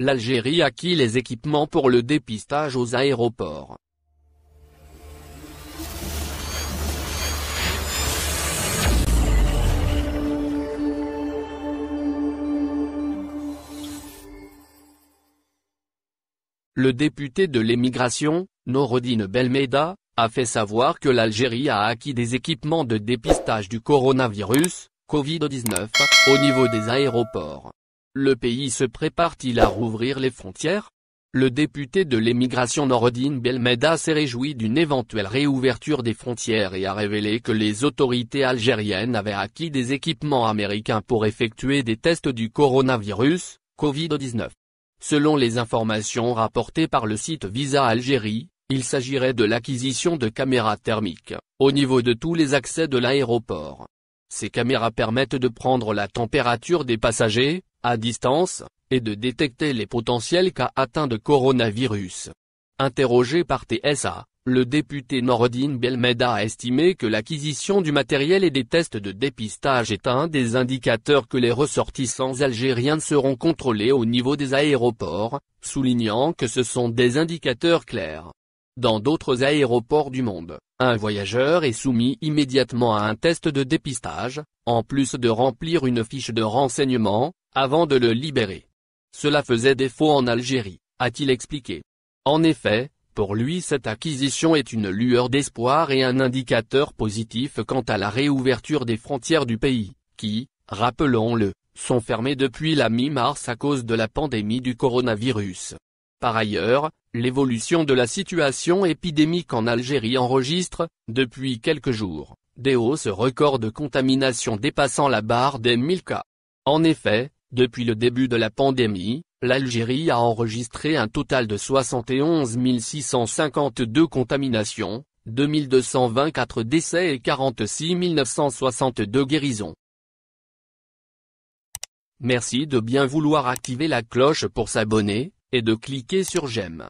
l'Algérie acquit les équipements pour le dépistage aux aéroports. Le député de l'émigration, Norodine Belmeda, a fait savoir que l'Algérie a acquis des équipements de dépistage du coronavirus, Covid-19, au niveau des aéroports. Le pays se prépare-t-il à rouvrir les frontières Le député de l'émigration nordine Belmeda s'est réjoui d'une éventuelle réouverture des frontières et a révélé que les autorités algériennes avaient acquis des équipements américains pour effectuer des tests du coronavirus, Covid-19. Selon les informations rapportées par le site Visa Algérie, il s'agirait de l'acquisition de caméras thermiques, au niveau de tous les accès de l'aéroport. Ces caméras permettent de prendre la température des passagers, à distance, et de détecter les potentiels cas atteints de coronavirus. Interrogé par TSA, le député Nordine Belmeda a estimé que l'acquisition du matériel et des tests de dépistage est un des indicateurs que les ressortissants algériens seront contrôlés au niveau des aéroports, soulignant que ce sont des indicateurs clairs. Dans d'autres aéroports du monde, un voyageur est soumis immédiatement à un test de dépistage, en plus de remplir une fiche de renseignement, avant de le libérer. Cela faisait défaut en Algérie, a-t-il expliqué. En effet, pour lui cette acquisition est une lueur d'espoir et un indicateur positif quant à la réouverture des frontières du pays, qui, rappelons-le, sont fermées depuis la mi-mars à cause de la pandémie du coronavirus. Par ailleurs, l'évolution de la situation épidémique en Algérie enregistre, depuis quelques jours, des hausses records de contamination dépassant la barre des 1000 cas. En effet, depuis le début de la pandémie, l'Algérie a enregistré un total de 71 652 contaminations, 2224 décès et 46 962 guérisons. Merci de bien vouloir activer la cloche pour s'abonner, et de cliquer sur j'aime.